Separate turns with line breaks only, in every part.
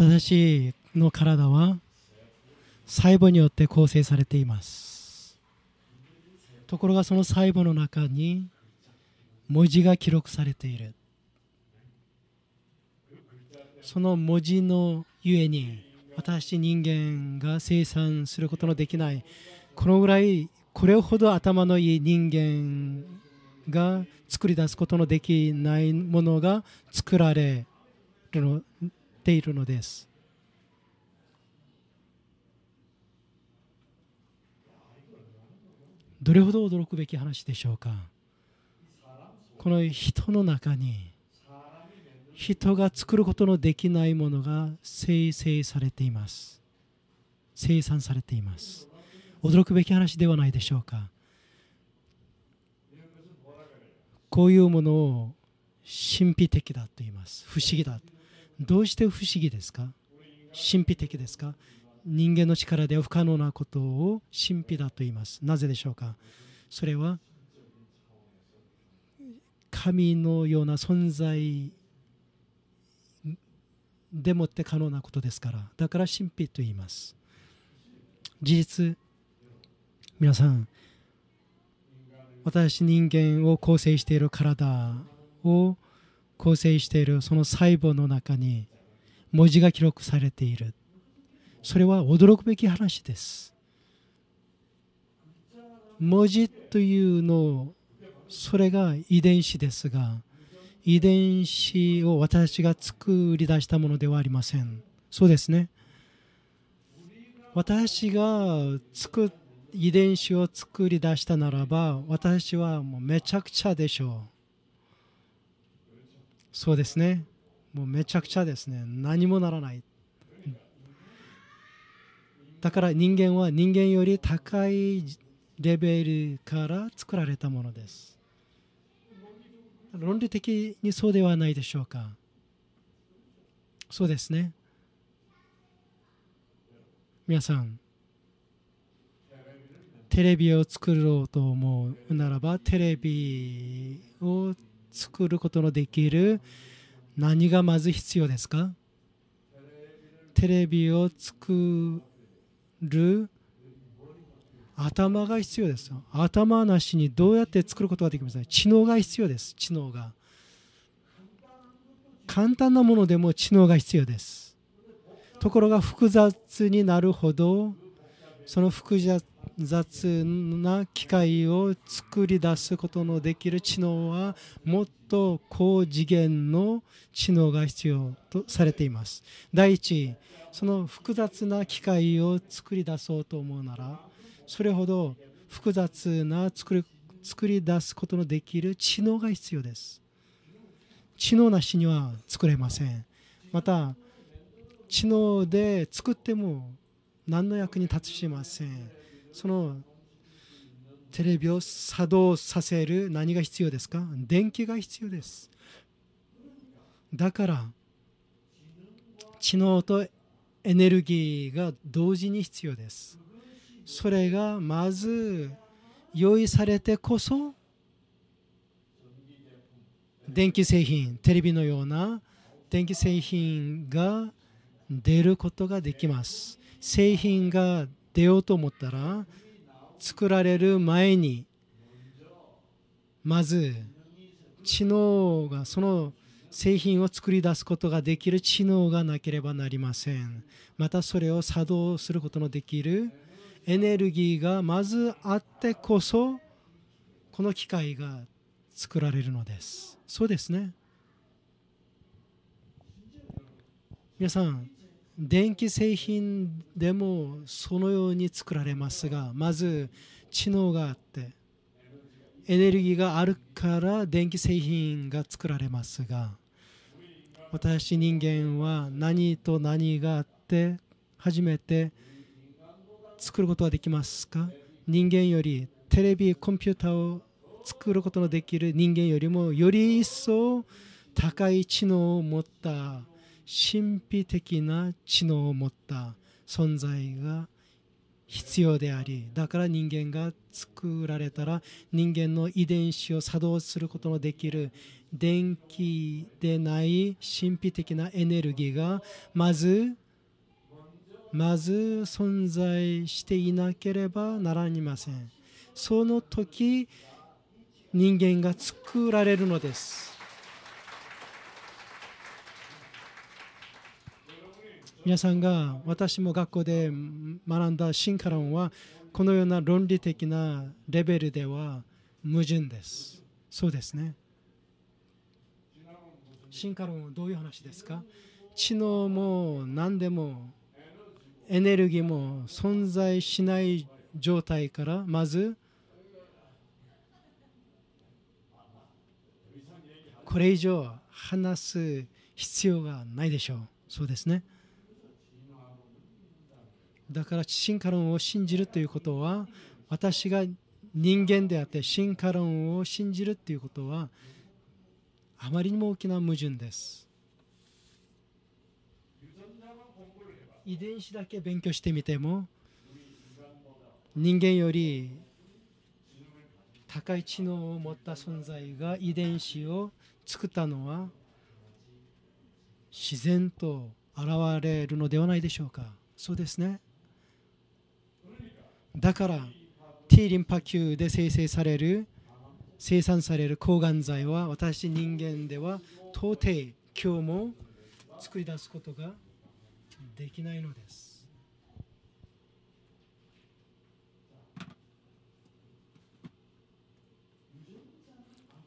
私の体は細胞によって構成されていますところがその細胞の中に文字が記録されているその文字のゆえに私人間が生産することのできないこのぐらいこれほど頭のいい人間が作り出すことのできないものが作られるのているのですどれほど驚くべき話でしょうかこの人の中に人が作ることのできないものが生成されています生産されています驚くべき話ではないでしょうかこういうものを神秘的だと言います不思議だどうして不思議ですか神秘的ですか人間の力では不可能なことを神秘だと言います。なぜでしょうかそれは神のような存在でもって可能なことですからだから神秘と言います事実皆さん私人間を構成している体を構成しているその細胞の中に文字が記録されているそれは驚くべき話です文字というのそれが遺伝子ですが遺伝子を私が作り出したものではありませんそうですね私が作遺伝子を作り出したならば私はもうめちゃくちゃでしょうそうですねもうめちゃくちゃですね何もならないだから人間は人間より高いレベルから作られたものです論理的にそうではないでしょうかそうですね皆さんテレビを作ろうと思うならばテレビを作ることのできる何がまず必要ですかテレビを作る頭が必要ですよ。頭なしにどうやって作ることができますか知能が必要です。知能が。簡単なものでも知能が必要です。ところが複雑になるほどその複雑雑な機械を作り出すことのできる知能はもっと高次元の知能が必要とされています第一その複雑な機械を作り出そうと思うならそれほど複雑な作り作り出すことのできる知能が必要です知能なしには作れませんまた知能で作っても何の役に立ちませんそのテレビを作動させる何が必要ですか電気が必要です。だから知能とエネルギーが同時に必要です。それがまず用意されてこそ電気製品テレビのような電気製品が出ることができます製品が出ようと思ったら作られる前にまず知能がその製品を作り出すことができる知能がなければなりませんまたそれを作動することのできるエネルギーがまずあってこそこの機械が作られるのですそうですね皆さん電気製品でもそのように作られますがまず知能があってエネルギーがあるから電気製品が作られますが私人間は何と何があって初めて作ることはできますか人間よりテレビコンピューターを作ることのできる人間よりもより一層高い知能を持った神秘的な知能を持った存在が必要でありだから人間が作られたら人間の遺伝子を作動することのできる電気でない神秘的なエネルギーがまずまず存在していなければならませんその時人間が作られるのです皆さんが私も学校で学んだ進化論はこのような論理的なレベルでは矛盾です。そうですね。進化論はどういう話ですか知能も何でもエネルギーも存在しない状態からまずこれ以上話す必要がないでしょう。そうですね。だから進化論を信じるということは私が人間であって進化論を信じるということはあまりにも大きな矛盾です遺伝子だけ勉強してみても人間より高い知能を持った存在が遺伝子を作ったのは自然と現れるのではないでしょうかそうですねだから T リンパ球で生成される生産される抗がん剤は私人間では到底今日も作り出すことができないのです。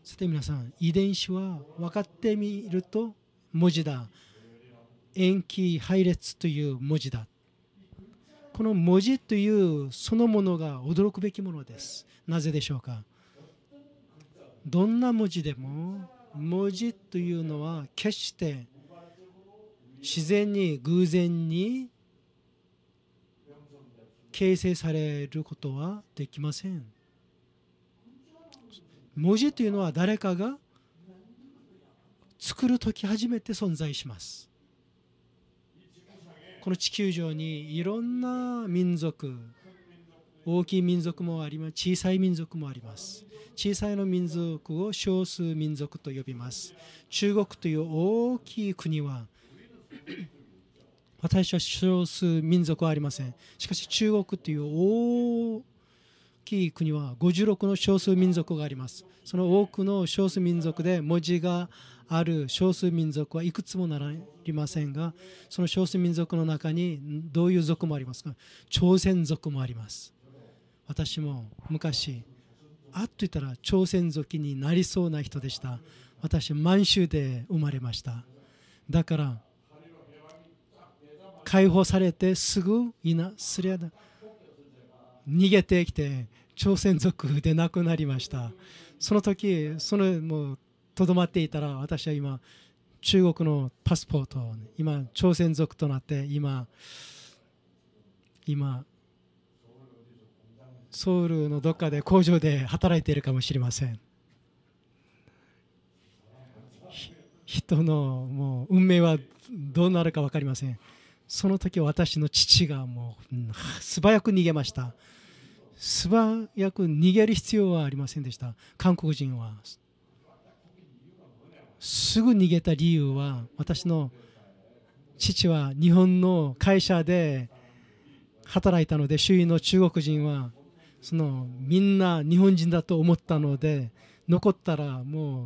さて皆さん遺伝子は分かってみると文字だ塩基配列という文字だこの文字というそのものが驚くべきものですなぜでしょうかどんな文字でも文字というのは決して自然に偶然に形成されることはできません文字というのは誰かが作る時初めて存在しますこの地球上にいろんな民族大きい民族もあります小さい民族もあります小さいの民族を少数民族と呼びます中国という大きい国は 私は少数民族はありませんしかし中国というきい国は56の少数民族がありますその多くの少数民族で文字がある少数民族はいくつもなりませんがその少数民族の中にどういう族もありますか朝鮮族もあります私も昔あっと言ったら朝鮮族になりそうな人でした私満州で生まれましただから解放されてすぐいなすりゃだ逃げてきて朝鮮族で亡くなりましたその時そのもうとどまっていたら私は今中国のパスポート今朝鮮族となって今今ソウルのどっかで工場で働いているかもしれません人のもう運命はどうなるか分かりませんその時私の父がもう素早く逃げました素早く逃げる必要はありませんでした韓国人はすぐ逃げた理由は私の父は日本の会社で働いたので周囲の中国人はそのみんな日本人だと思ったので残ったらも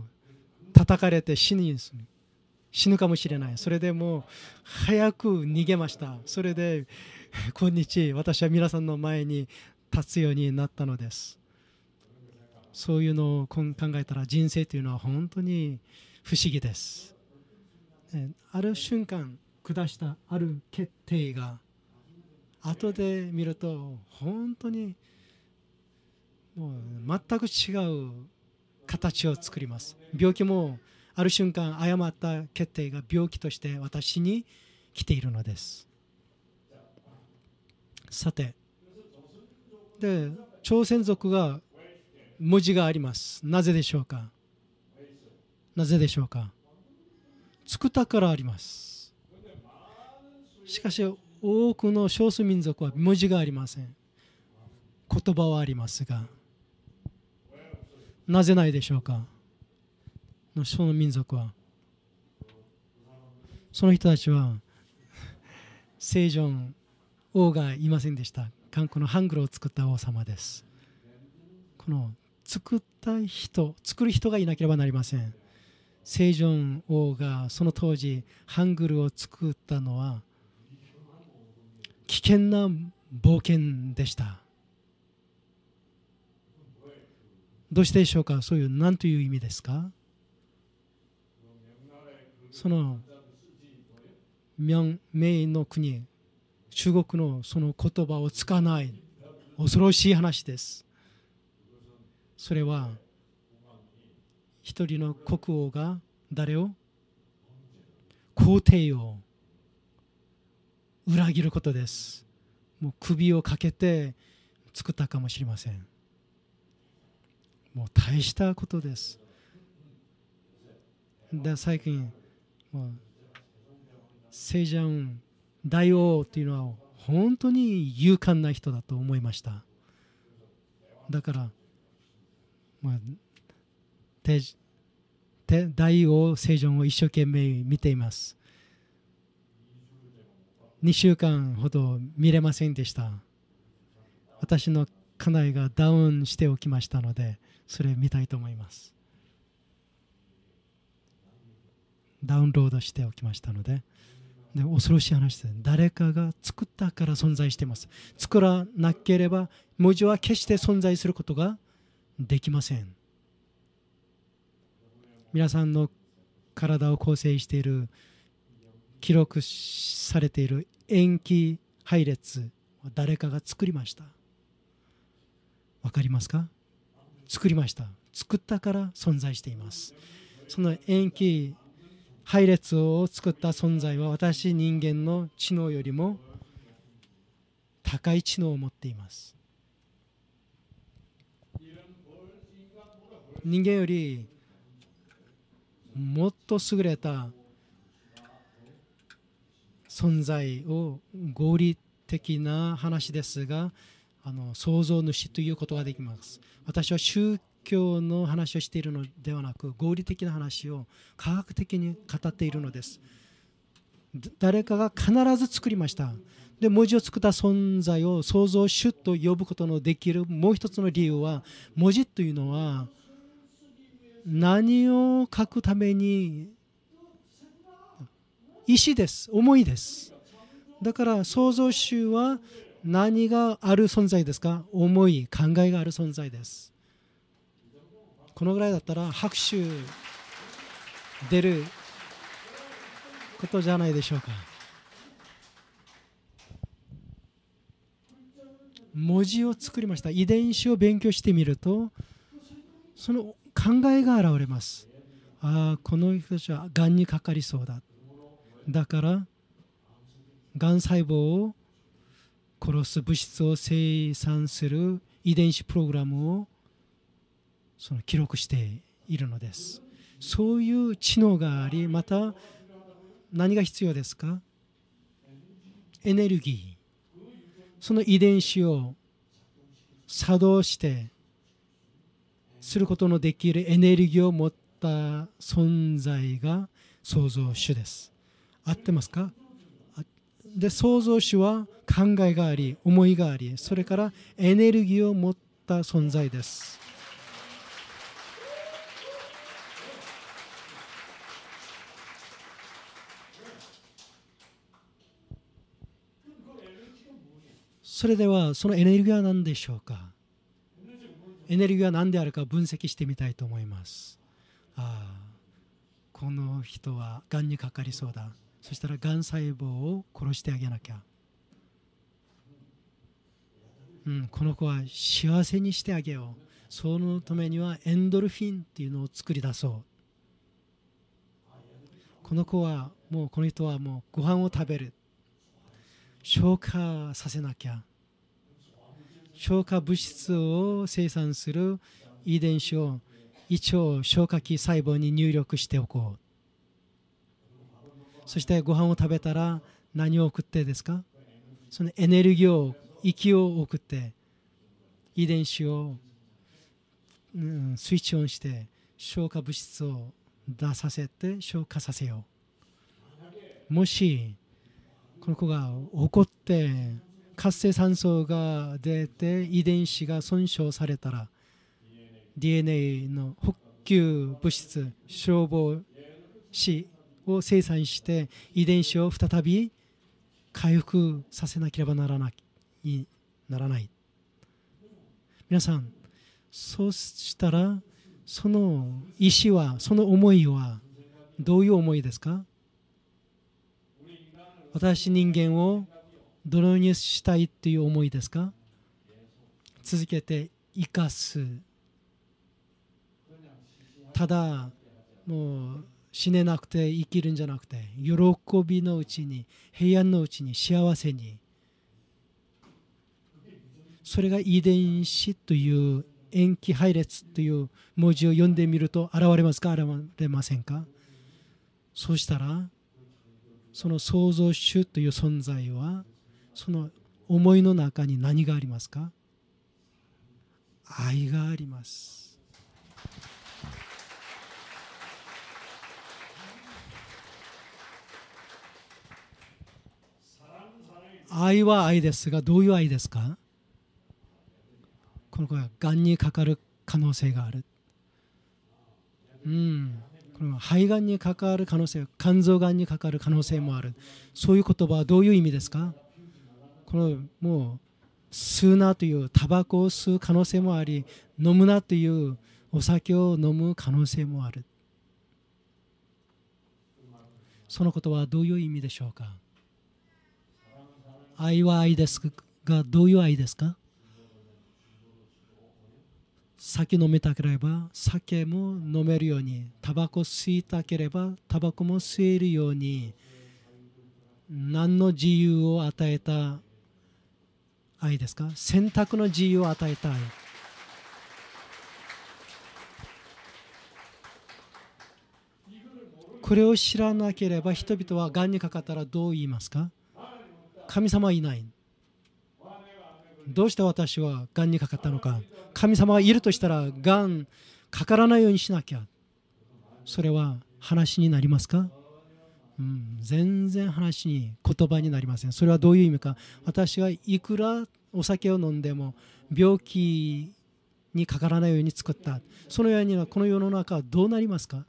う叩かれて死に死ぬかもしれないそれでもう早く逃げましたそれで今日私は皆さんの前に立つようになったのですそういうのを考えたら人生というのは本当に不思議です、ある瞬間下したある決定が後で見ると本当にもう全く違う形を作ります病気もある瞬間誤った決定が病気として私に来ているのですさてで朝鮮族が文字がありますなぜでしょうかなぜでしょうか作ったからありますしかし多くの少数民族は文字がありません言葉はありますがなぜないでしょうかその民族はその人たちは正常 王がいませんでした韓国のハングルを作った王様ですこの作った人作る人がいなければなりませんセジョン王がその当時ハングルを作ったのは危険な冒険でしたどうしてでしょうかそういう何という意味ですかその明明の国中国のその言葉をつかない恐ろしい話ですそれは一人の国王が誰を皇帝を裏切ることですもう首をかけて作ったかもしれませんもう大したことですで最近もうセイジャん。大王というのは本当に勇敢な人だと思いましただから、まあ、大王聖ジを一生懸命見ています2週間ほど見れませんでした私の家内がダウンしておきましたのでそれ見たいと思いますダウンロードしておきましたので。で恐ろしい話です誰かが作ったから存在してます作らなければ文字は決して存在することができません皆さんの体を構成している記録されている塩基配列誰かが作りましたわかりますか作りました作ったから存在していますその塩基配列を作った存在は私人間の知能よりも高い知能を持っています人間よりもっと優れた存在を合理的な話ですがあの創造主ということができます私は宗教の話をしているのではなく合理的な話を科学的に語っているのです誰かが必ず作りましたで文字を作った存在を創造主と呼ぶことのできるもう一つの理由は文字というのは何を書くために意思です思いですだから創造主は何がある存在ですか思い考えがある存在ですこのぐらいだったら拍手出ることじゃないでしょうか文字を作りました遺伝子を勉強してみるとその考えが現れますああこの人たちはがんにかかりそうだだからがん細胞を殺す物質を生産する遺伝子プログラムをその記録しているのですそういう知能がありまた何が必要ですかエネルギーその遺伝子を作動してすることのできるエネルギーを持った存在が創造主です合ってますかで創造主は考えがあり思いがありそれからエネルギーを持った存在ですそれではそのエネルギーは何でしょうかエネルギーは何であるか分析してみたいと思いますああこの人はがんにかかりそうだそしたらがん細胞を殺してあげなきゃ、うん、この子は幸せにしてあげようそのためにはエンドルフィンっていうのを作り出そうこの子はもうこの人はもうご飯を食べる消化させなきゃ消化物質を生産する遺伝子を胃腸消化器細胞に入力しておこうそしてご飯を食べたら何を送ってですかそのエネルギーを息を送って遺伝子を、うん、スイッチオンして消化物質を出させて消化させようもしこの子が怒って活性酸素が出て遺伝子が損傷されたら DNA の補給物質消防士を生産して遺伝子を再び回復させなければならないならない皆さんそうしたらその意思はその思いはどういう思いですか私人間を泥にしたいっていう思いですか続けて生かすただもう死ねなくて生きるんじゃなくて喜びのうちに平安のうちに幸せにそれが遺伝子という延期配列という文字を読んでみると現れますか現れませんかそうしたらその創造主という存在はその思いの中に何がありますか愛があります愛は愛ですがどういう愛ですかこの子ががんにかかる可能性があるうんこれは肺がんに関わる可能性肝臓がんに関わる可能性もあるそういう言葉はどういう意味ですかこのもう吸うなというタバコを吸う可能性もあり飲むなというお酒を飲む可能性もあるそのことはどういう意味でしょうか愛は愛ですがどういう愛ですか酒飲みたければ酒も飲めるようにタバコ吸いたければタバコも吸えるように何の自由を与えた愛ですか選択の自由を与えたいこれを知らなければ人々はがんにかかったらどう言いますか神様はいないどうして私はがんにかかったのか神様がいるとしたらがんかからないようにしなきゃそれは話になりますか、うん、全然話に言葉になりませんそれはどういう意味か私がいくらお酒を飲んでも病気にかからないように作ったそのようにはこの世の中はどうなりますか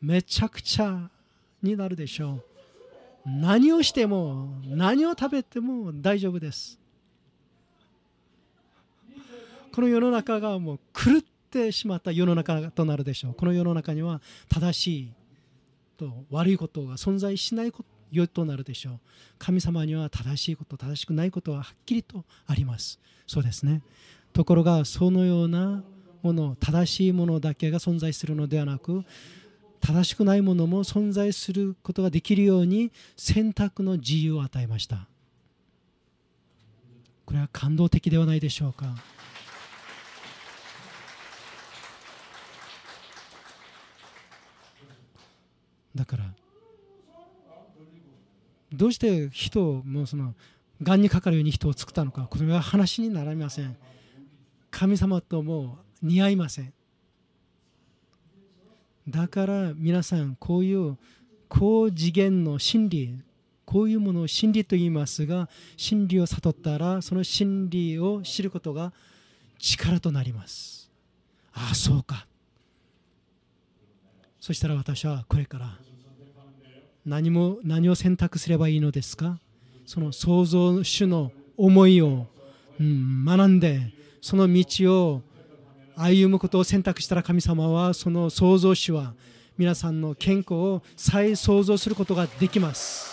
めちゃくちゃになるでしょう何をしても何を食べても大丈夫ですこの世の中がもう狂ってしまった世の中となるでしょうこの世の中には正しいと悪いことが存在しないことなるでしょう神様には正しいこと正しくないことははっきりとありますそうですねところがそのようなもの正しいものだけが存在するのではなく正しくないものも存在することができるように選択の自由を与えましたこれは感動的ではないでしょうかだからどうして人をもうそのがんにかかるように人を作ったのかこれは話にならみません神様とも似合いませんだから皆さんこういう高次元の真理こういうものを真理と言いますが真理を悟ったらその真理を知ることが力となりますああそうかそしたら私はこれから何も何を選択すればいいのですかその創造主の思いを、うん、学んでその道を歩むことを選択したら神様はその創造主は皆さんの健康を再創造することができます。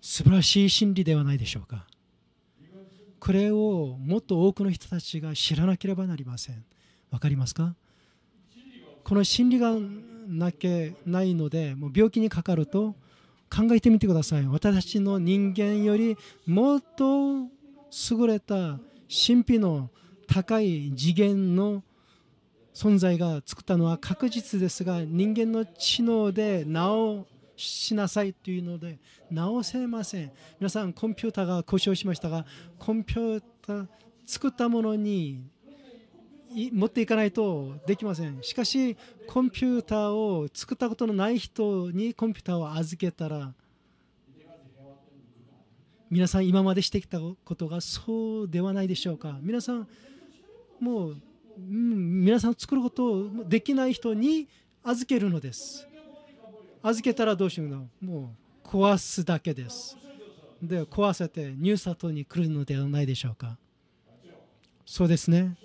素晴らしい真理ではないでしょうか。これをもっと多くの人たちが知らなければなりません。わかりますかこの真理がなけないのでもう病気にかかると考えてみてください私の人間よりもっと優れた神秘の高い次元の存在が作ったのは確実ですが人間の知能で直しなさいというので直せません皆さんコンピューターが故障しましたがコンピューター作ったものに持っていかないとできませんしかしコンピューターを作ったことのない人にコンピューターを預けたら皆さん今までしてきたことがそうではないでしょうか皆さんもう、皆さん作ることをできない人に預けるのです預けたらどうしようのもう壊すだけですで壊せてニューサートに来るのではないでしょうかそうですね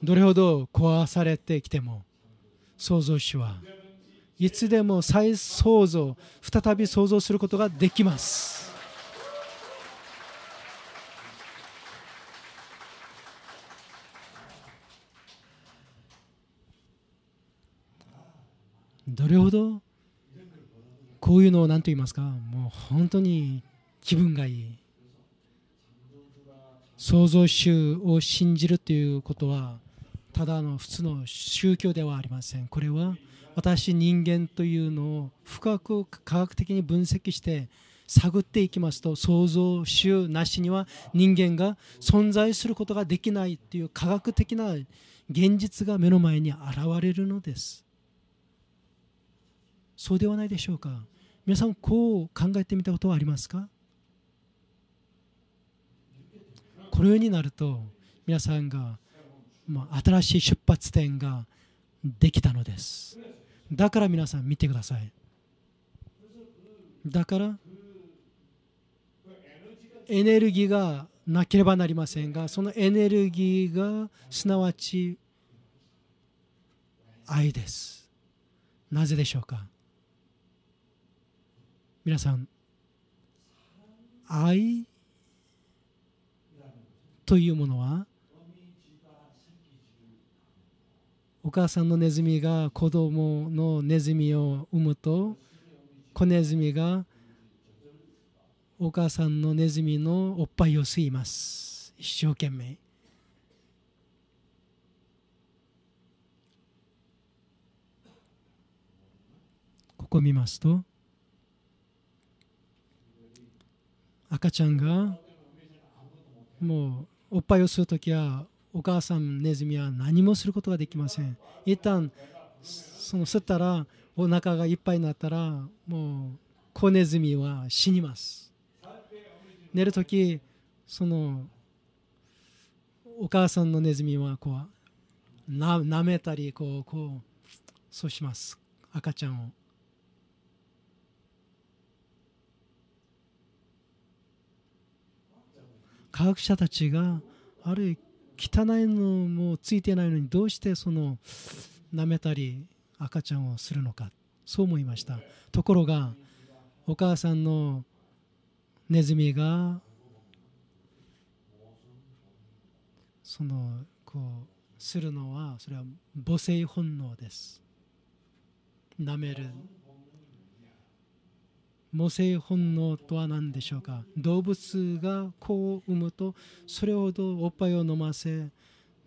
どれほど壊されてきても創造主はいつでも再創造再び創造することができますどれほどこういうのを何と言いますかもう本当に気分がいい創造主を信じるということはただの普通の宗教ではありませんこれは私人間というのを深く科学的に分析して探っていきますと創造主なしには人間が存在することができないという科学的な現実が目の前に現れるのですそうではないでしょうか皆さんこう考えてみたことはありますかこのようになると皆さんが新しい出発点ができたのですだから皆さん見てくださいだからエネルギーがなければなりませんがそのエネルギーがすなわち愛ですなぜでしょうか皆さん愛というものはお母さんのネズミが子供のネズミを産むと子ネズミがお母さんのネズミのおっぱいを吸います一生懸命ここ見ますと赤ちゃんがもうおっぱいを吸う時はお母さんネズミは何もすることができません一旦その吸ったらお腹がいっぱいになったらもう子ネズミは死にます寝る時そのお母さんのネズミはこうな舐めたりこうこうそうします赤ちゃんを科学者たちがある汚いのもついてないのにどうしてその舐めたり赤ちゃんをするのかそう思いましたところがお母さんのネズミがそのこうするのはそれは母性本能です舐める母性本能とは何でしょうか動物が子を産むとそれほどおっぱいを飲ませ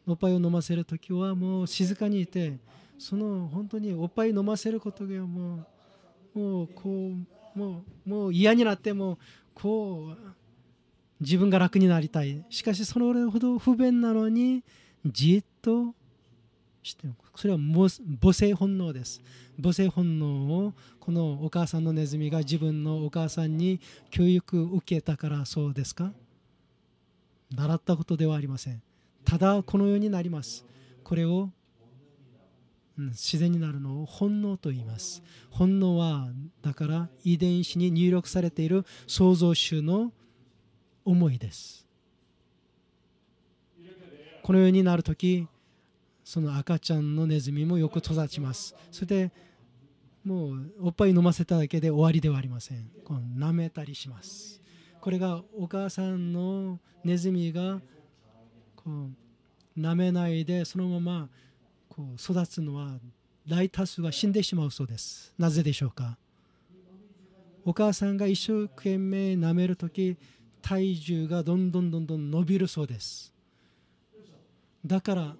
おっぱいを飲ませる時はもう静かにいてその本当におっぱい飲ませることがもうもうこうもうもう嫌になってもこう自分が楽になりたいしかしそれほど不便なのにじっと知ってそれは母性本能です母性本能をこのお母さんのネズミが自分のお母さんに教育を受けたからそうですか習ったことではありませんただこのようになりますこれを、自然になるのを本能と言います本能はだから遺伝子に入力されている創造主の思いですこのようになる時その赤ちゃんのネズミもよく育ちますそれでもうおっぱい飲ませただけで終わりではありませんこの舐めたりしますこれがお母さんのネズミがこう舐めないでそのままこう育つのは大多数は死んでしまうそうですなぜでしょうかお母さんが一生懸命舐める時体重がどんどんどんどん伸びるそうですだから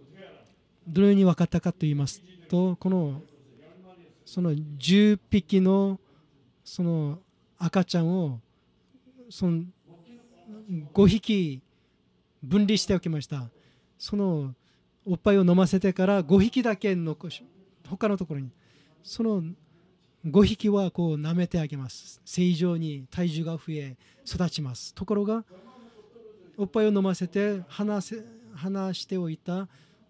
どのように分かったかと言いますとこのその10匹のその赤ちゃんをその5匹分離しておきましたそのおっぱいを飲ませてから5匹だけ残し他のところにその5匹はこう舐めてあげます正常に体重が増え育ちますところがおっぱいを飲ませて離せ離しておいた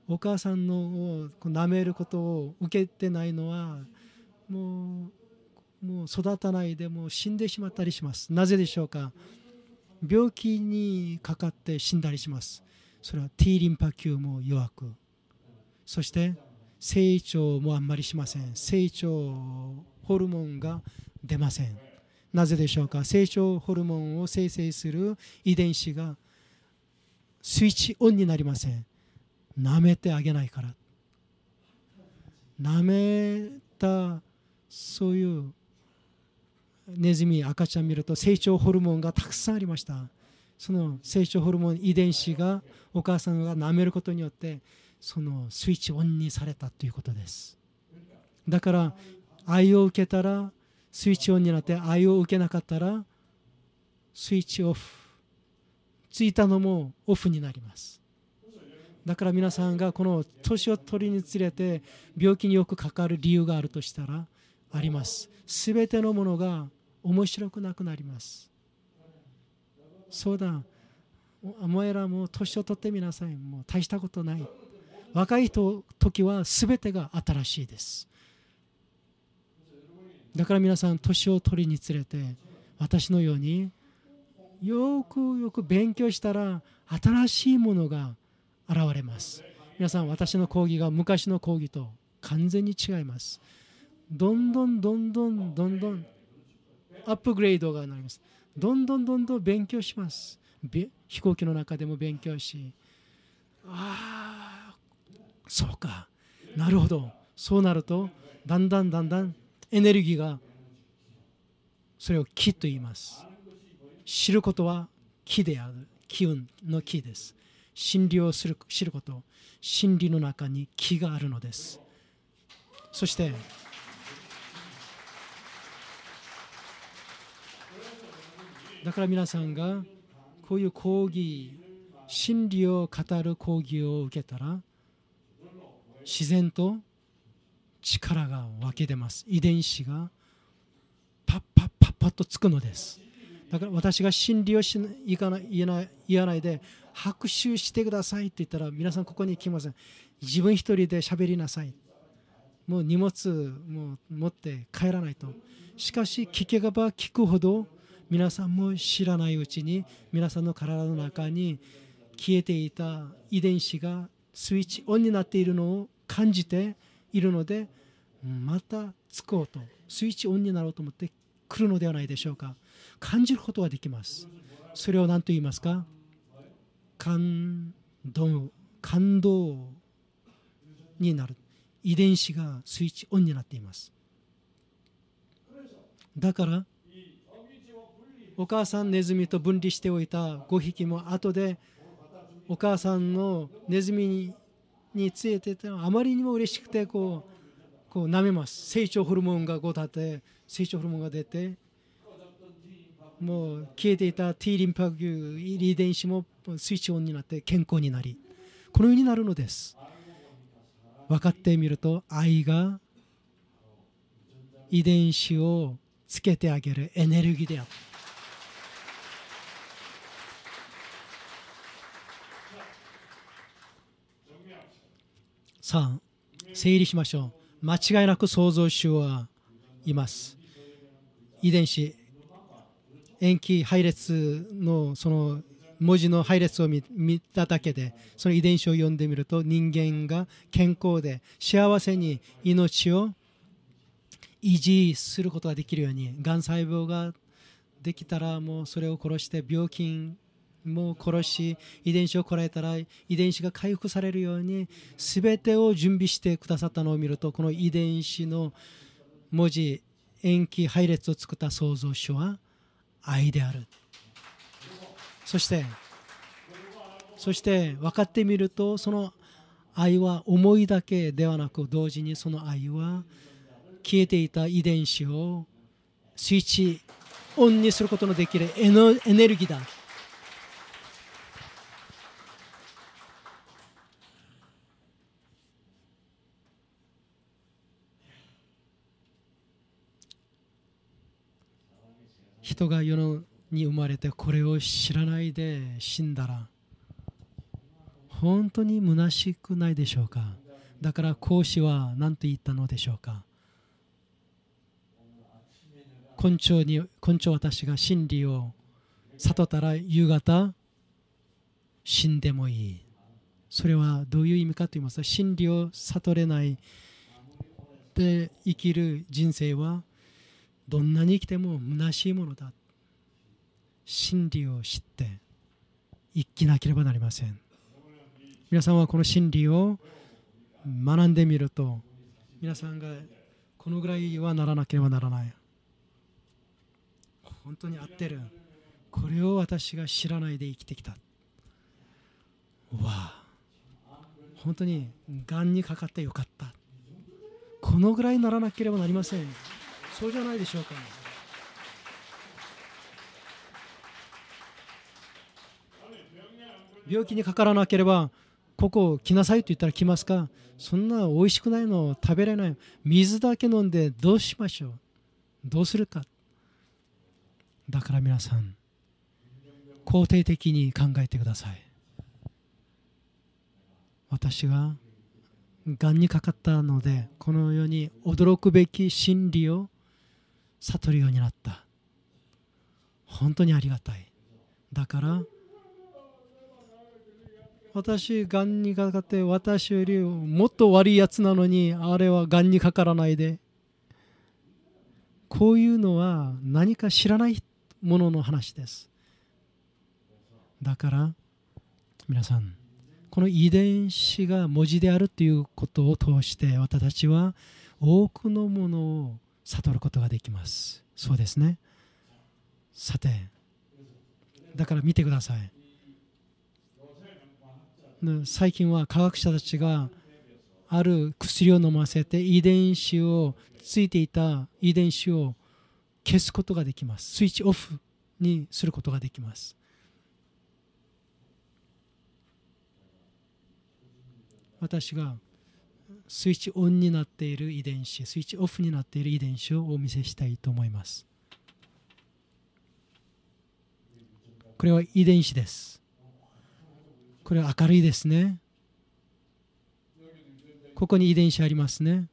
お母さんのをなめることを受けてないのはもうもう育たないでもう死んでしまったりしますなぜでしょうか病気にかかって死んだりしますそれは T リンパ球も弱くそして成長もあんまりしません成長ホルモンが出ませんなぜでしょうか成長ホルモンを生成する遺伝子がスイッチオンになりませんなめてあげないからなめたそういうネズミ赤ちゃん見ると成長ホルモンがたくさんありましたその成長ホルモン遺伝子がお母さんが舐めることによってそのスイッチオンにされたということですだから愛を受けたらスイッチオンになって愛を受けなかったらスイッチオフついたのもオフになりますだから皆さんがこの年を取りにつれて病気によくかかる理由があるとしたらあります。すべてのものが面白くなくなります。そうだ、お前らも年を取ってみなさい。もう大したことない。若い人時はすべてが新しいです。だから皆さん、年を取りにつれて私のようによくよく勉強したら新しいものが現れます皆さん私の講義が昔の講義と完全に違いますどんどんどんどんどんどんアップグレードがなりますどんどんどんどん勉強します飛行機の中でも勉強しああそうかなるほどそうなるとだんだんだんだんエネルギーがそれを木と言います知ることは木である気運の木です真理をする知ること真理の中に気があるのですそしてだから皆さんがこういう講義真理を語る講義を受けたら自然と力が湧き出ます遺伝子がパッパッパッパッとつくのですだから私が真理をしいかない言えない言わないで拍手してくださいって言ったら皆さんここに来ません自分一人で喋りなさいもう荷物も持って帰らないとしかし聞けば聞くほど皆さんも知らないうちに皆さんの体の中に消えていた遺伝子がスイッチオンになっているのを感じているのでまたつこうとスイッチオンになろうと思って来るのではないでしょうか感じることができますそれを何と言いますか感動感動になる遺伝子がスイッチオンになっていますだからお母さんネズミと分離しておいた5匹も後でお母さんのネズミにについてたあまりにも嬉しくてこうこう舐めます成長ホルモンが5たて成長ホルモンが出てもう消えていた T リンパ球遺伝子もスイッチオンになって健康になりこのようになるのです分かってみると愛が遺伝子をつけてあげるエネルギーであるさあ整理しましょう間違いなく創造主はいます遺伝子塩基配列のその文字の配列を見ただけでその遺伝子を読んでみると人間が健康で幸せに命を維持することができるようにがん細胞ができたらもうそれを殺して病菌も殺し遺伝子をこらえたら遺伝子が回復されるように全てを準備してくださったのを見るとこの遺伝子の文字塩基配列を作った創造主は愛であるそしてそして分かってみるとその愛は思いだけではなく同時にその愛は消えていた遺伝子をスイッチオンにすることのできるエネルギーだ人が世のに生まれてこれを知らないで死んだら本当に虚しくないでしょうかだから孔子は何と言ったのでしょうか昆虫に昆虫私が真理を悟ったら夕方死んでもいいそれはどういう意味かと言いますと真理を悟れないで生きる人生はどんなに生きても虚しいものだ真理を知って生きなければなりません皆さんはこの真理を学んでみると皆さんがこのぐらいはならなければならない本当に合ってるこれを私が知らないで生きてきたわあ本当にがんにかかってよかったこのぐらいにならなければなりませんそうじゃないでしょうか。病気にかからなければここ来なさいと言ったら来ますかそんなおいしくないの食べれない水だけ飲んでどうしましょうどうするかだから皆さん肯定的に考えてください私ががんにかかったのでこの世に驚くべき真理を悟るようになった本当にありがたいだから私がんにかかって私よりもっと悪いやつなのにあれはがんにかからないでこういうのは何か知らないものの話ですだから皆さんこの遺伝子が文字であるということを通して私たちは多くのものを悟ることができますそうですねさてだから見てください最近は科学者たちがある薬を飲ませて遺伝子をついていた遺伝子を消すことができますスイッチオフにすることができます私がスイッチオンになっている遺伝子スイッチオフになっている遺伝子をお見せしたいと思いますこれは遺伝子ですこれは明るいですねここに遺伝子ありますね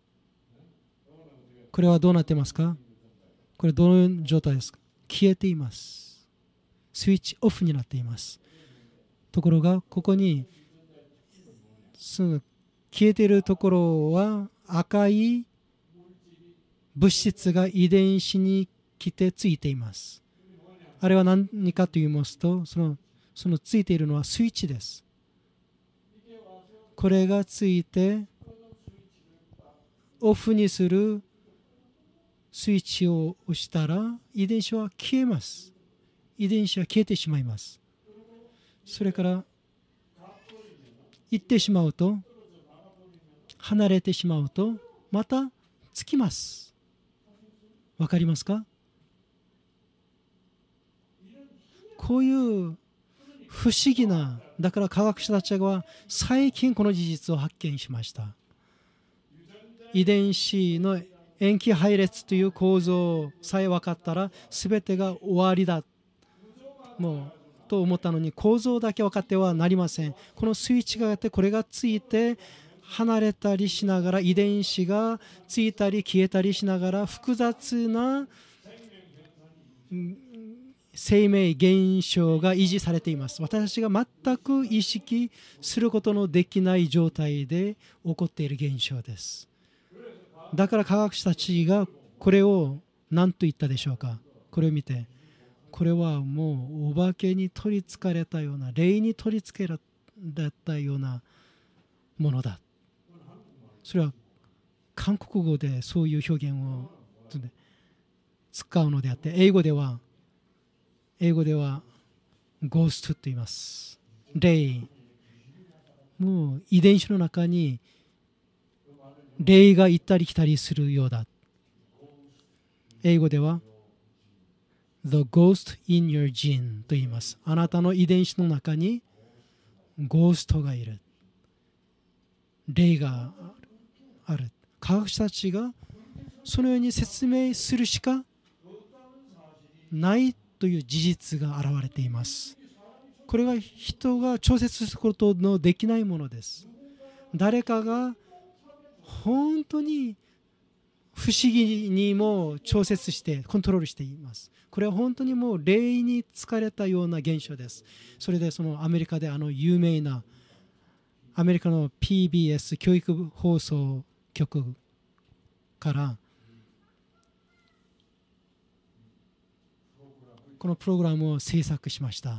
これはどうなってますかこれどの状態ですか消えていますスイッチオフになっていますところがここにすぐ消えてるところは赤い物質が遺伝子に来てついています。あれは何かと言いますとそのそのついているのはスイッチです。これがついてオフにするスイッチを押したら遺伝子は消えます。遺伝子は消えてしまいます。それから行ってしまうと離れてしまうとまたつきますわかりますかこういう不思議なだから科学者たちは最近この事実を発見しました遺伝子の塩基配列という構造さえ分かったら全てが終わりだもうと思ったのに構造だけ分かってはなりませんこのスイッチがあってこれがついて離れたりしながら遺伝子がついたり消えたりしながら複雑な生命現象が維持されています私たちが全く意識することのできない状態で起こっている現象ですだから科学者たちがこれを何と言ったでしょうかこれを見てこれはもうお化けに取りつかれたような霊に取りつけられたようなものだそれは韓国語でそういう表現を使うのであって英語では英語ではゴーストと言います霊もう遺伝子の中に霊が行ったり来たりするようだ英語では The ghost in your gene と言いますあなたの遺伝子の中にゴーストがいる霊がある科学者たちがそのように説明するしかないという事実が現れていますこれは人が調節することのできないものです誰かが本当に不思議にも調節してコントロールしていますこれは本当にもう霊に疲れたような現象ですそれでそのアメリカであの有名なアメリカの PBS 教育放送曲からこのプログラムを制作しました。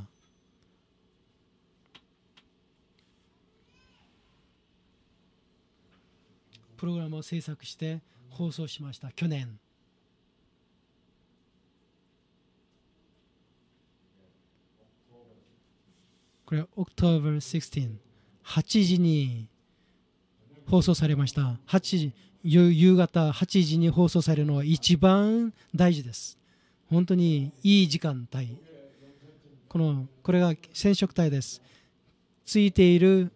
プログラムを制作して放送しました去年これは October 168時に放送されました8時夕方8時に放送されるのは一番大事です本当にいい時間帯このこれが染色体ですついている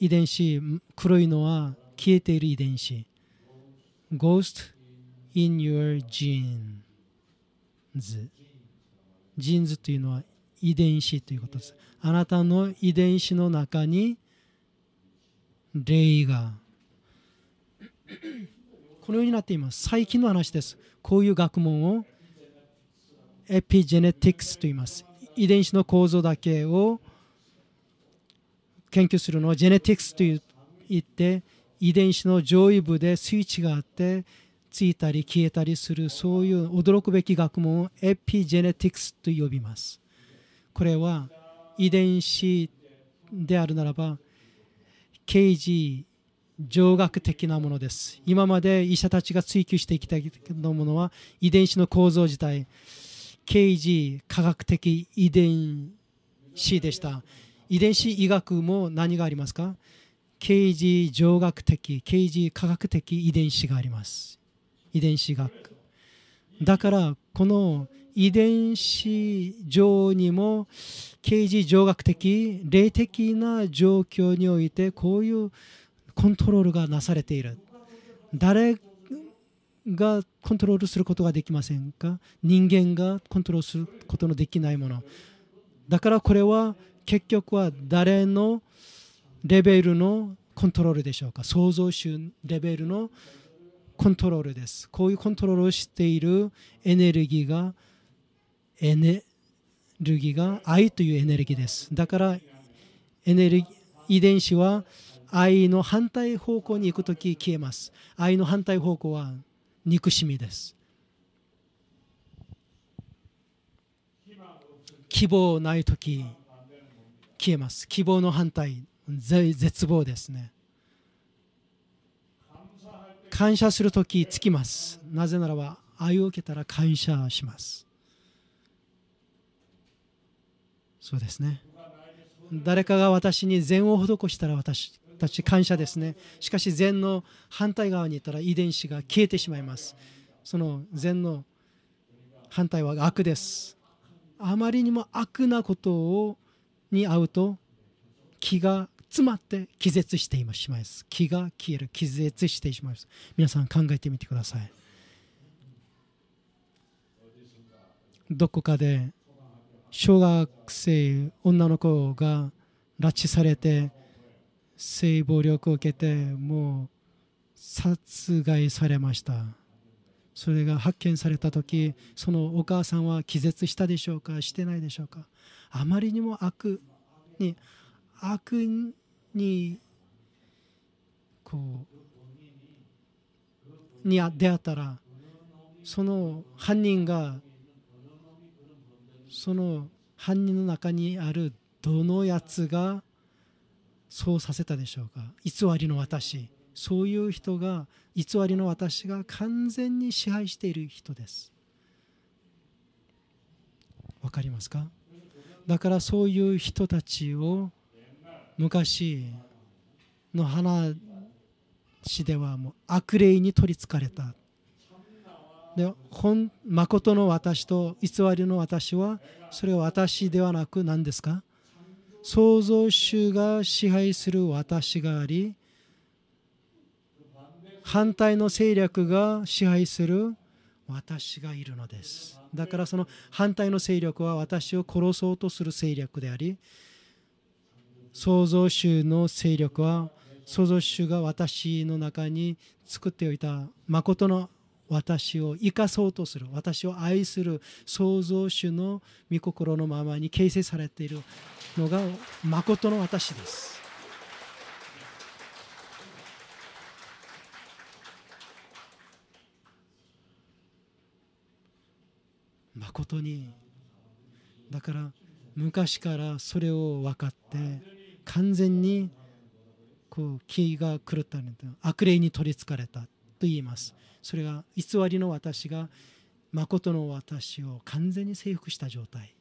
遺伝子黒いのは消えている遺伝子 Ghost in your genes ジーンズというのは遺伝子ということですあなたの遺伝子の中に霊がこのようになっています最近の話ですこういう学問をエピジェネティクスと言います遺伝子の構造だけを研究するのをジェネティクスと言って遺伝子の上位部でスイッチがあってついたり消えたりするそういう驚くべき学問をエピジェネティクスと呼びますこれは遺伝子であるならば刑事上学的なものです今まで医者たちが追求してきたものは遺伝子の構造自体刑事科学的遺伝子でした遺伝子医学も何がありますか刑事上学的刑事科学的遺伝子があります遺伝子学だからこの遺伝子上にも刑事上学的霊的な状況においてこういうコントロールがなされている誰がコントロールすることができませんか人間がコントロールすることのできないものだからこれは結局は誰のレベルのコントロールでしょうか創造主レベルのコントロールですこういうコントロールをしているエネルギーがエネルギーが愛というエネルギーです。だからエネルギー遺伝子は愛の反対方向に行くとき消えます。愛の反対方向は憎しみです。希望ないとき消えます。希望の反対、絶望ですね。感謝するときつきます。なぜならば愛を受けたら感謝します。そうですね誰かが私に善を施したら私たち感謝ですねしかし善の反対側にいたら遺伝子が消えてしまいますその善の反対は悪ですあまりにも悪なことをに会うと気が詰まって気絶してしまいます気が消える気絶してしまいます皆さん考えてみてくださいどこかで小学生女の子が拉致されて性暴力を受けてもう殺害されましたそれが発見された時そのお母さんは気絶したでしょうかしてないでしょうかあまりにも悪に悪にこうに出会ったらその犯人がその犯人の中にあるどのやつがそうさせたでしょうか偽りの私そういう人が偽りの私が完全に支配している人ですわかりますかだからそういう人たちを昔の話ではもう悪霊に取りつかれたで本誠の私と偽りの私はそれは私ではなく何ですか創造主が支配する私があり反対の勢力が支配する私がいるのですだからその反対の勢力は私を殺そうとする勢力であり創造主の勢力は創造主が私の中に作っておいた誠の私を生かそうとする私を愛する創造主の御心のままに形成されているのが誠の私です。誠にだから昔からそれを分かって完全にこう気が狂った悪霊に取りつかれた言いますそれが偽りの私が誠の私を完全に征服した状態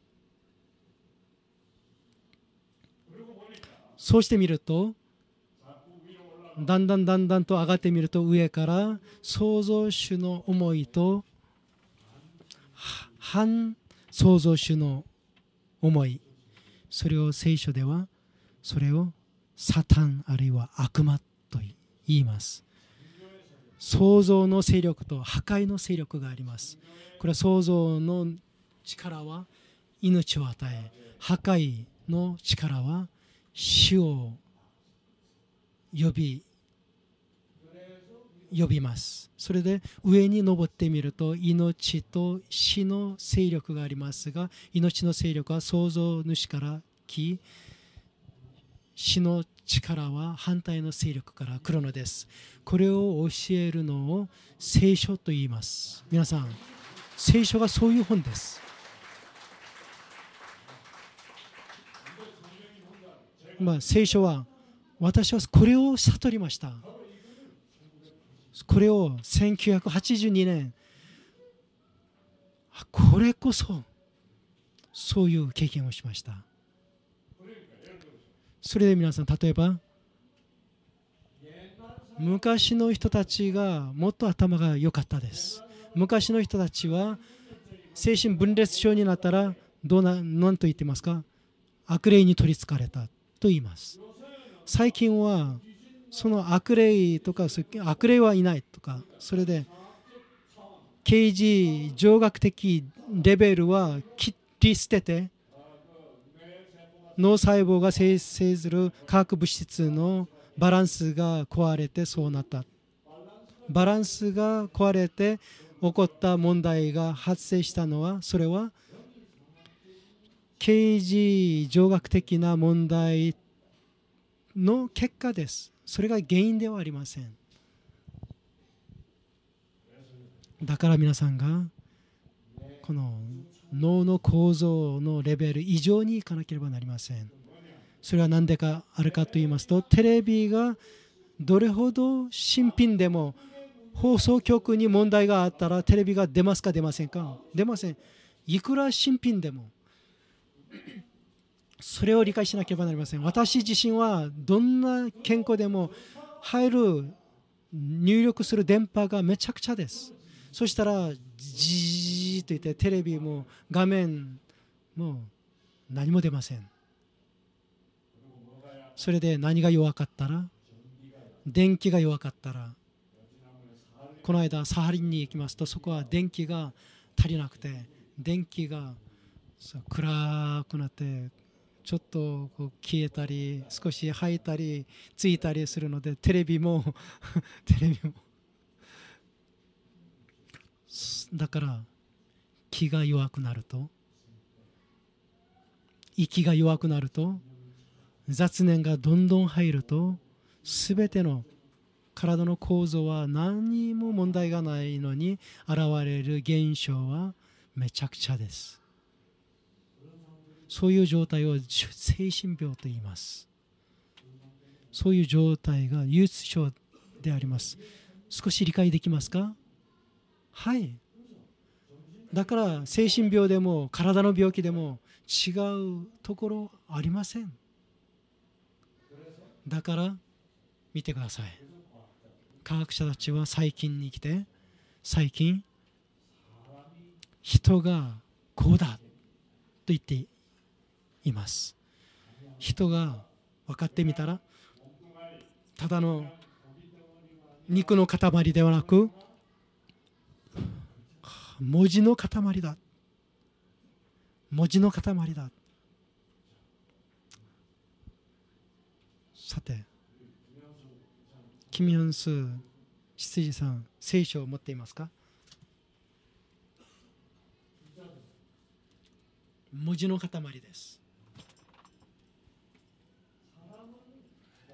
そうしてみるとだんだんだんだんと上がってみると上から創造主の思いと反創造主の思いそれを聖書ではそれをサタンあるいは悪魔と言います創造の勢力と破壊の勢力がありますこれは創造の力は命を与え破壊の力は死を呼び呼びますそれで上に登ってみると命と死の勢力がありますが命の勢力は創造主から来死の力は反対の勢力から来るのですこれを教えるのを聖書と言います皆さん聖書がそういう本ですまあ、聖書は私はこれを悟りましたこれを1982年これこそそういう経験をしましたそれで皆さん例えば昔の人たちがもっと頭が良かったです昔の人たちは精神分裂症になったらどうな何と言ってますか悪霊に取りつかれたと言います最近はその悪霊とか悪霊はいないとかそれで刑事上学的レベルは切り捨てて脳細胞が生成する化学物質のバランスが壊れてそうなったバランスが壊れて起こった問題が発生したのはそれは刑事上学的な問題の結果ですそれが原因ではありませんだから皆さんがこの脳の構造のレベル以上にいかなければなりませんそれは何でかあるかと言いますとテレビがどれほど新品でも放送局に問題があったらテレビが出ますか出ませんか出ませんいくら新品でもそれを理解しなければなりません私自身はどんな健康でも入る入力する電波がめちゃくちゃですそしたらじってテレビも画面も何も出ませんそれで何が弱かったら電気が弱かったらこの間サハリンに行きますとそこは電気が足りなくて電気が暗くなってちょっとこう消えたり少し吐いたりついたりするのでテレビも テレビもだから気が弱くなると息が弱くなると雑念がどんどん入ると全ての体の構造は何にも問題がないのに現れる現象はめちゃくちゃですそういう状態を精神病と言いますそういう状態が憂鬱症であります少し理解できますかはいだから精神病でも体の病気でも違うところありませんだから見てください科学者たちは最近に来て最近人がこうだと言っています人が分かってみたらただの肉の塊ではなく文字の塊だ文字の塊ださてキミヨンス執事さん聖書を持っていますか文字の塊です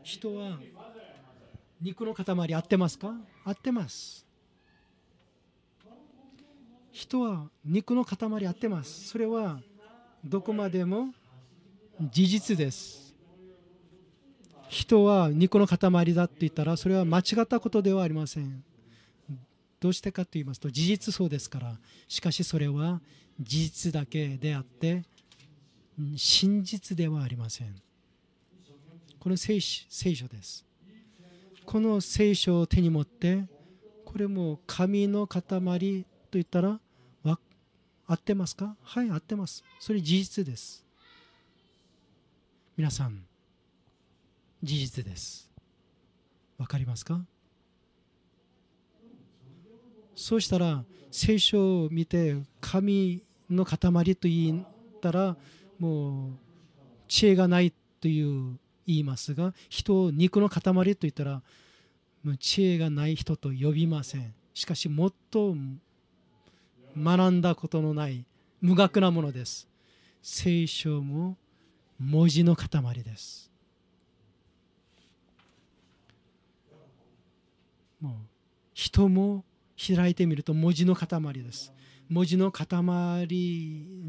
人は肉の塊合ってますか合ってます人は肉の塊あってますそれはどこまでも事実です人は肉の塊だって言ったらそれは間違ったことではありませんどうしてかと言いますと事実そうですからしかしそれは事実だけであって真実ではありませんこの聖書ですこの聖書を手に持ってこれも神の塊言ったら合ってますかはい合ってますそれ事実です皆さん事実ですわかりますかそうしたら聖書を見て神の塊と言ったらもう知恵がないという言いますが人を肉の塊と言ったら知恵がない人と呼びませんしかしもっと学んだことのない無学なものです聖書も文字の塊ですもう人も開いてみると文字の塊です文字の塊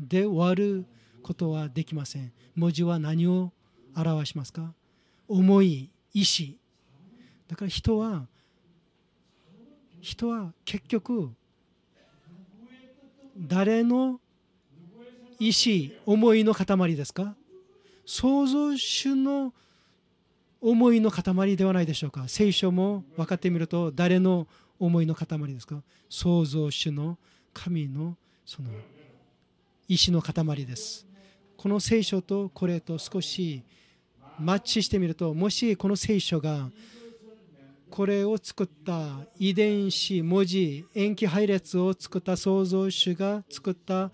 で終わることはできません文字は何を表しますか思い意志だから人は人は結局誰の意志思いの塊ですか創造主の思いの塊ではないでしょうか聖書も分かってみると誰の思いの塊ですか創造主の神のその意志の塊ですこの聖書とこれと少しマッチしてみるともしこの聖書がこれを作った遺伝子文字塩基配列を作った創造主が作った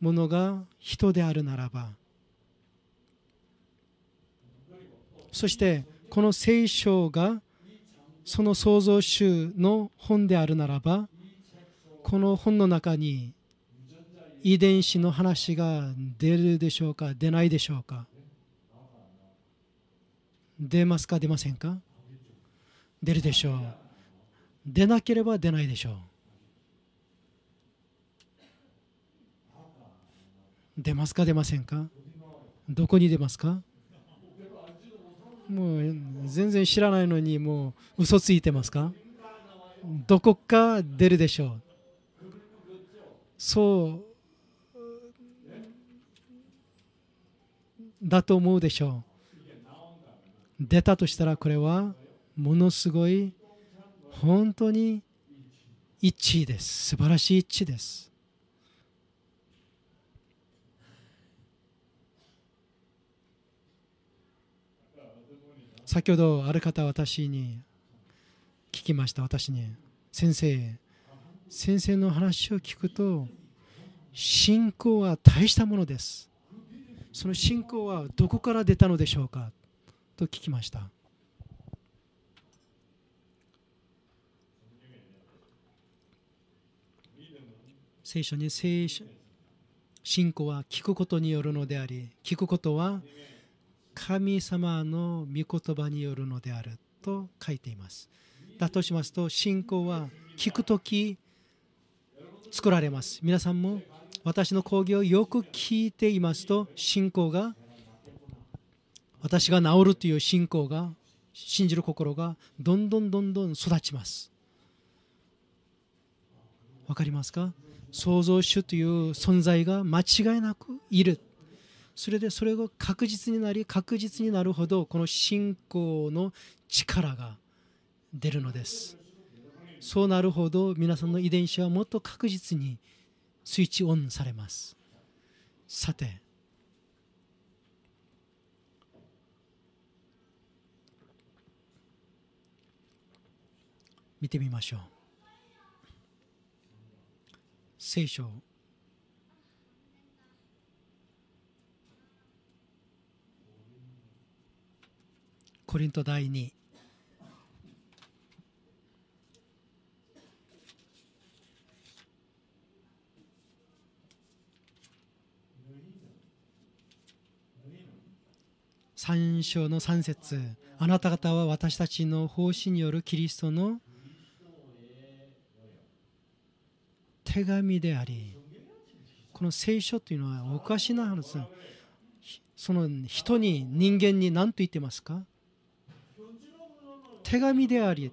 ものが人であるならばそしてこの聖書がその創造主の本であるならばこの本の中に遺伝子の話が出るでしょうか出ないでしょうか出ますか出ませんか出るでしょう出なければ出ないでしょう出ますか出ませんかどこに出ますかもう全然知らないのにもう嘘ついてますかどこか出るでしょうそうだと思うでしょう出たとしたらこれはものすごい本当に一致です素晴らしい一致です先ほどある方私に聞きました私に先生先生の話を聞くと信仰は大したものですその信仰はどこから出たのでしょうかと聞きました聖書に聖書信仰は聞くことによるのであり聞くことは神様の御言葉によるのであると書いていますだとしますと信仰は聞く時作られます皆さんも私の講義をよく聞いていますと信仰が私が治るという信仰が信じる心がどんどんどんどん育ちますわかりますか創造主という存在が間違いなくいるそれでそれが確実になり確実になるほどこの信仰の力が出るのですそうなるほど皆さんの遺伝子はもっと確実にスイッチオンされますさて見てみましょう聖書コリント第2三章の三節あなた方は私たちの奉仕によるキリストの手紙でありこの聖書というのはおかしな話ですその人に人間に何と言ってますか手紙であり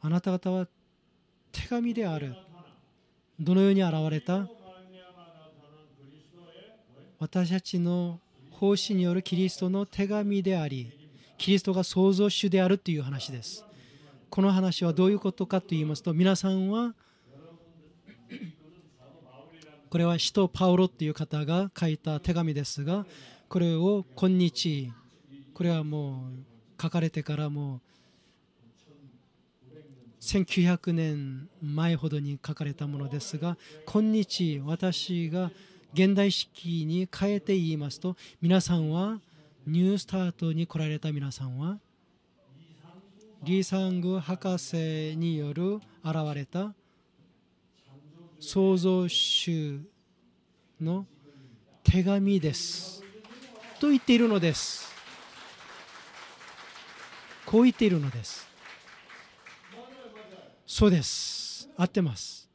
あなた方は手紙であるどのように現れた私たちの奉仕によるキリストの手紙でありキリストが創造主であるという話ですこの話はどういうことかと言いますと皆さんはこれは使徒パウロっていう方が書いた手紙ですがこれを今日これはもう書かれてからもう1900年前ほどに書かれたものですが今日私が現代式に変えて言いますと皆さんはニュースタートに来られた皆さんはリー・サング博士による現れた創造主の手紙ですと言っているのですこう言っているのですそうです合ってます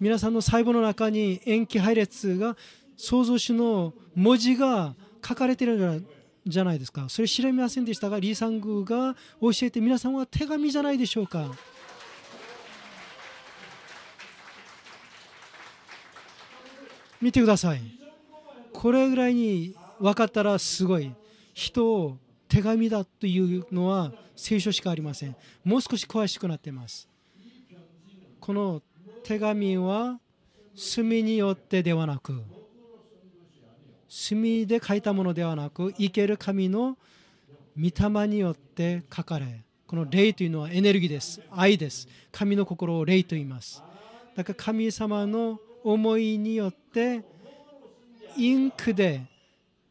皆さんの細胞の中に塩基配列が創造主の文字が書かれてるじゃないですかそれ知りませんでしたがリー・サングが教えて皆さんは手紙じゃないでしょうか見てくださいこれぐらいに分かったらすごい人を手紙だというのは聖書しかありませんもう少し詳しくなっていますこの手紙は墨によってではなく炭で書いたものではなく生ける神の御霊によって書かれこの霊というのはエネルギーです愛です神の心を霊と言いますだから神様の思いによってインクで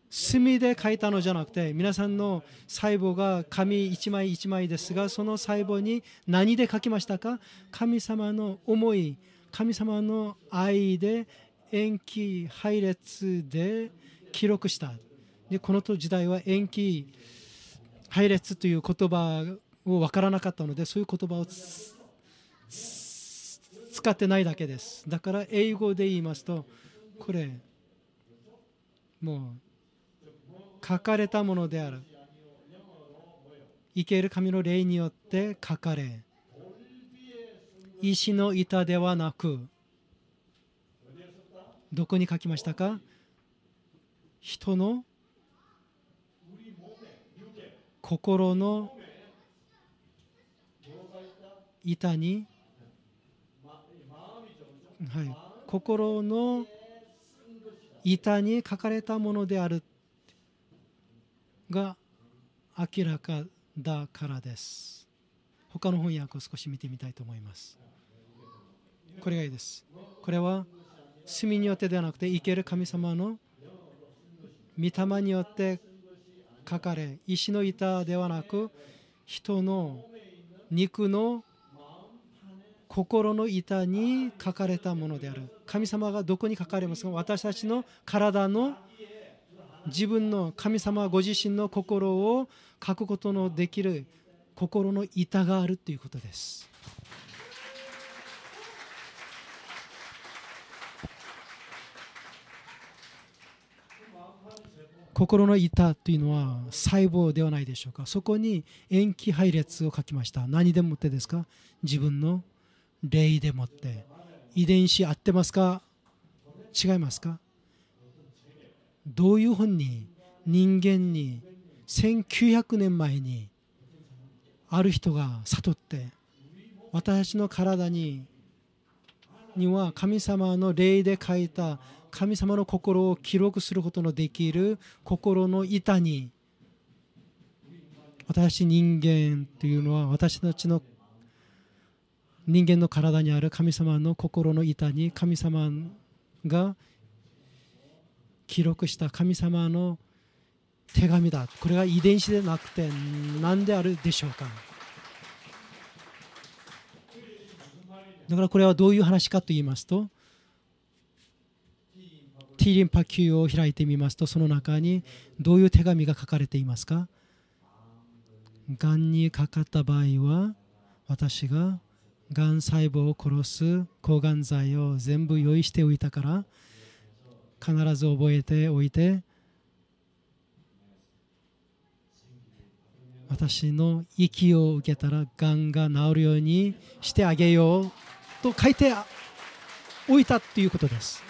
墨で書いたのじゃなくて皆さんの細胞が紙一枚一枚ですがその細胞に何で書きましたか神様の思い神様の愛で延期配列で記録したでこの時代は延期配列という言葉を分からなかったのでそういう言葉を使ってないだけですだから英語で言いますとこれもう書かれたものである生ける神の霊によって書かれ石の板ではなくどこに書きましたか人の心の板にはい、心の板に書かれたものであるが明らかだからです他の翻訳を少し見てみたいと思いますこれがいいですこれは罪によってではなくて生ける神様の御霊によって書かれ石の板ではなく人の肉の心の板に書かれたものである神様がどこに書かれますか私たちの体の自分の神様ご自身の心を書くことのできる心の板があるということです心の板というのは細胞ではないでしょうかそこに塩基配列を書きました何でもってですか自分の霊でもって遺伝子合ってますか違いますかどういうふうに人間に1900年前にある人が悟って私の体にには神様の霊で書いた神様の心を記録することのできる心の板に私人間というのは私たちの人間の体にある神様の心の板に神様が記録した神様の手紙だこれが遺伝子でなくて何であるでしょうかだからこれはどういう話かと言いますとティーリンパ球を開いてみますとその中にどういう手紙が書かれていますかがんにかかった場合は私ががん細胞を殺す抗がん剤を全部用意しておいたから必ず覚えておいて私の息を受けたらがんが治るようにしてあげようと書いておいたということです。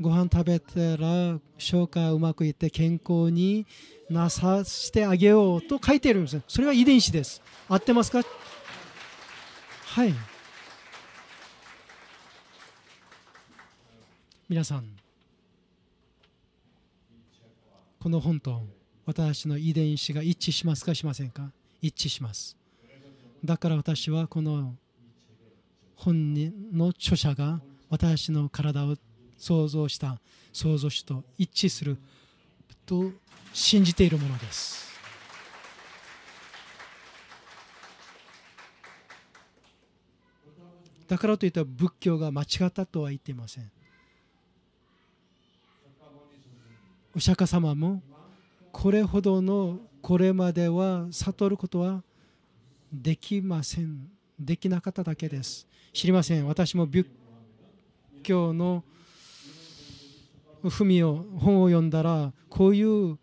ご飯食べたら消化うまくいって健康になさしてあげようと書いてるんですそれは遺伝子です合ってますかはい皆さんこの本と私の遺伝子が一致しますかしませんか一致しますだから私はこの本の著者が私の体を想像した創造主と一致すると信じているものです。だからといった仏教が間違ったとは言っていません。お釈迦様もこれほどのこれまでは悟ることはできません。できなかっただけです。知りません。私も仏教の文を本を読んだらこういう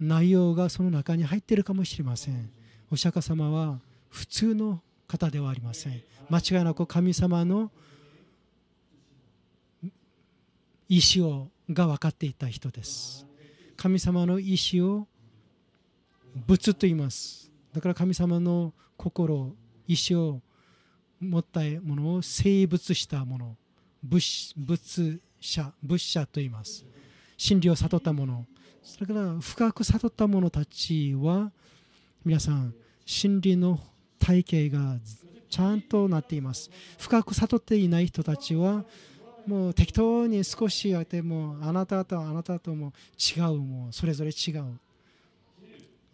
内容がその中に入っているかもしれませんお釈迦様は普通の方ではありません間違いなく神様の意思をが分かっていた人です神様の意思を仏と言いますだから神様の心意思を持ったものを生物したもの物者仏者と言います真理を悟った者それから深く悟った者たちは皆さん真理の体系がちゃんとなっています深く悟っていない人たちはもう適当に少しやってもあなたとあなたとも違うもうそれぞれ違う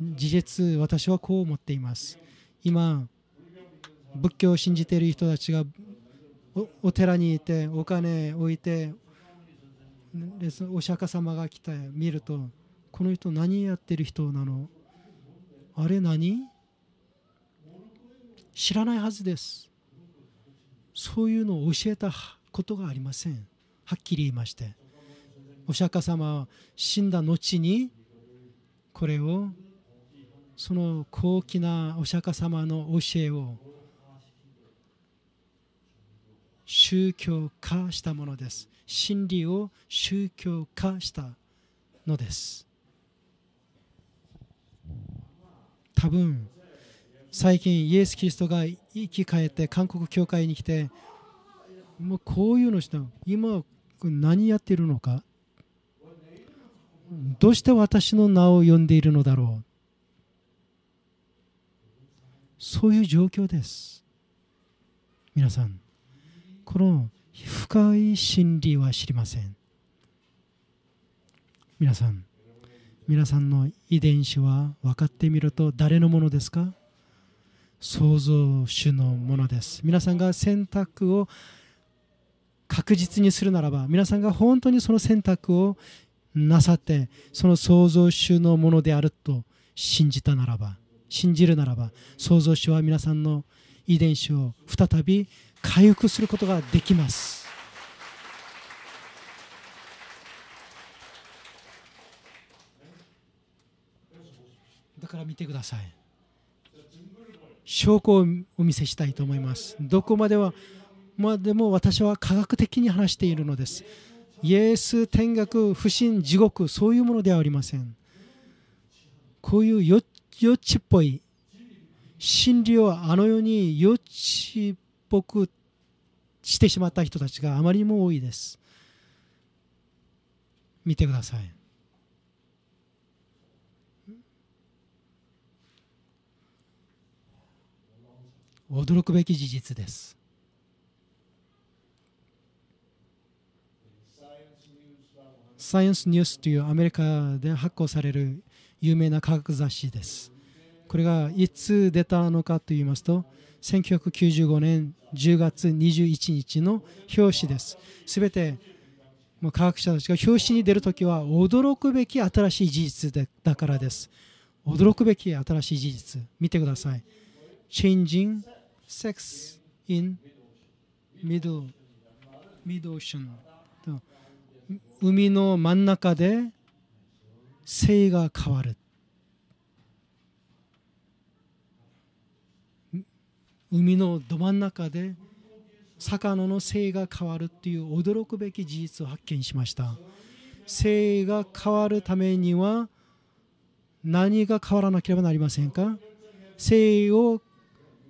事実私はこう思っています今仏教を信じている人たちがお寺にいてお金を置いてレスお釈迦様が来て見るとこの人何やってる人なのあれ何知らないはずですそういうのを教えたことがありませんはっきり言いましてお釈迦様は死んだ後にこれをその高貴なお釈迦様の教えを宗教化したものです真理を宗教化したのです多分最近イエス・キリストが生き返って韓国教会に来てもうこういうのした今何やってるのかどうして私の名を呼んでいるのだろうそういう状況です皆さんこの深い真理は知りません皆さん皆さんの遺伝子は分かってみると誰のものですか創造主のものです皆さんが選択を確実にするならば皆さんが本当にその選択をなさってその創造主のものであると信じたならば信じるならば創造主は皆さんの遺伝子を再び回復することができますだから見てください証拠をお見せしたいと思いますどこまではまあ、でも私は科学的に話しているのですイエス天学不信地獄そういうものではありませんこういうよ地っぽい真理をあの世によっちい北してしまった人たちがあまりにも多いです見てください驚くべき事実ですサイエンスニュースというアメリカで発行される有名な科学雑誌ですこれがいつ出たのかと言いますと1995年10月21日の表紙です。すべて科学者たちが表紙に出るときは驚くべき新しい事実だからです。驚くべき新しい事実、見てください。Changing sex in middle, middle ocean 海の真ん中で性が変わる。海のど真ん中で魚の性が変わるっていう驚くべき事実を発見しました性が変わるためには何が変わらなければなりませんか性を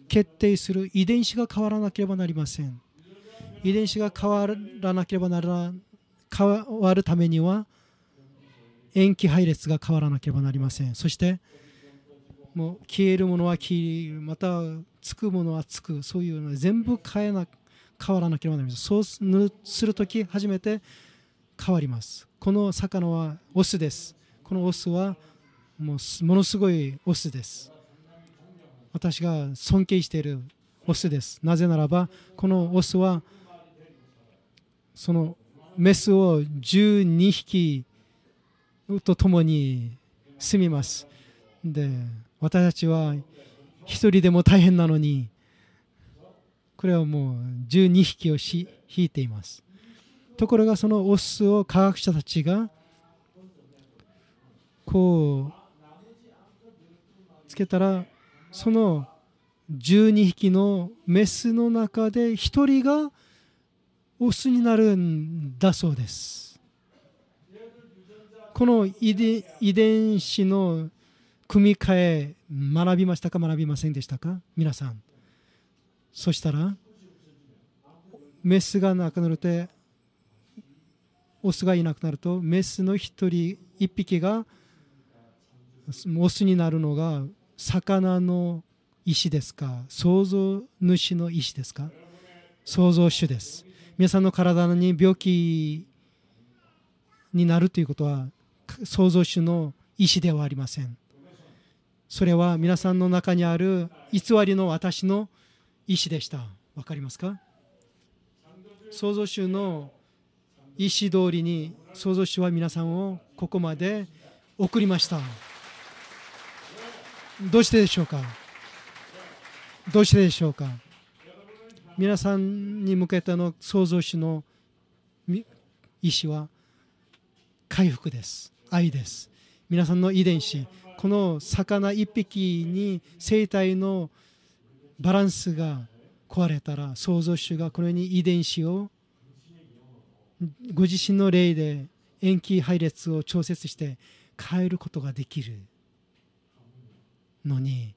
決定する遺伝子が変わらなければなりません遺伝子が変わらなければなら変わるためには塩基配列が変わらなければなりませんそしてもう消えるものは消えまたつくものはつくそういうの全部変えな変わらなければなりませんそうする時初めて変わりますこの魚はオスですこのオスはもうものすごいオスです私が尊敬しているオスですなぜならばこのオスはそのメスを12匹と共に住みますで私たちは一人でも大変なのにこれはもう12匹をし引いていますところがそのオスを科学者たちがこうつけたらその12匹のメスの中で1人がオスになるんだそうですこの遺伝子の組み換え学びましたか学びませんでしたか皆さんそしたらメスがなくなるとオスがいなくなるとメスの1人1匹がオスになるのが魚の石ですか創造主の石ですか創造主です皆さんの体に病気になるということは創造主の意思ではありませんそれは皆さんの中にある偽りの私の意思でした分かりますか創造主の意思通りに創造主は皆さんをここまで送りましたどうしてでしょうかどうしてでしょうか皆さんに向けての創造主の意思は回復です愛です皆さんの遺伝子この魚1匹に生態のバランスが壊れたら創造主がこれに遺伝子をご自身の例で塩基配列を調節して変えることができるのに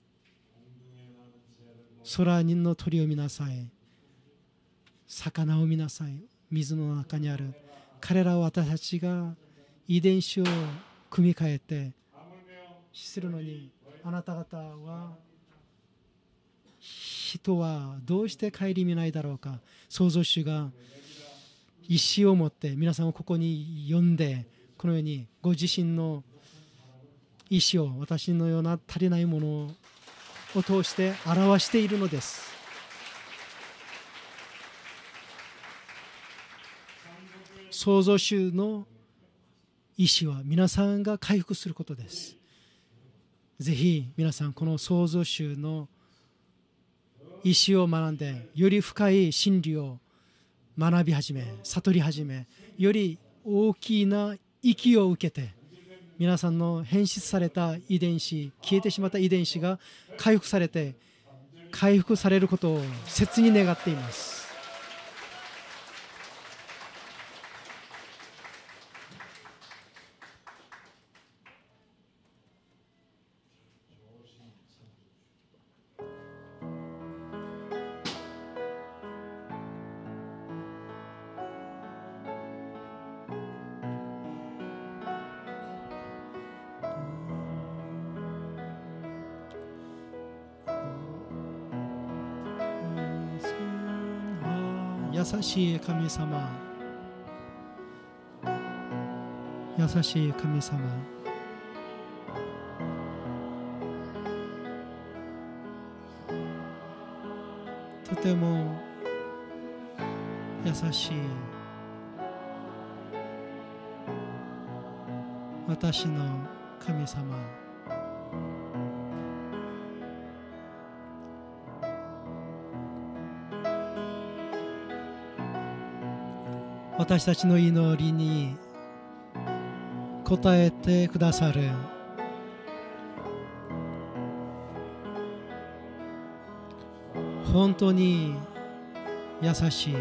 空人の鳥を見なさい魚を見なさい水の中にある彼らは私たちが遺伝子を組み替えてするのにあなた方は人はどうして顧みないだろうか創造主が意思を持って皆さんをここに呼んでこのようにご自身の意思を私のような足りないものを通して表しているのです。創造主の意思は皆さんが回復することです。ぜひ皆さんこの創造主の意思を学んでより深い真理を学び始め悟り始めより大きな息を受けて皆さんの変質された遺伝子消えてしまった遺伝子が回復されて回復されることを切に願っています。優しい神様優しい神様とても優しい私の神様私たちの祈りに応えてくださる本当に優しい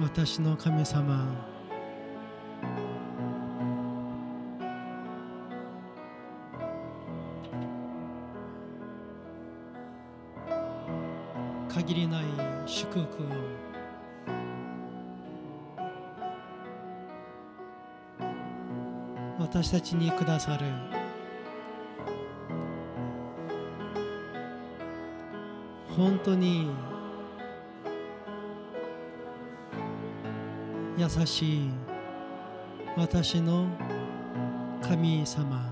私の神様私たちにくださる本当に優しい私の神様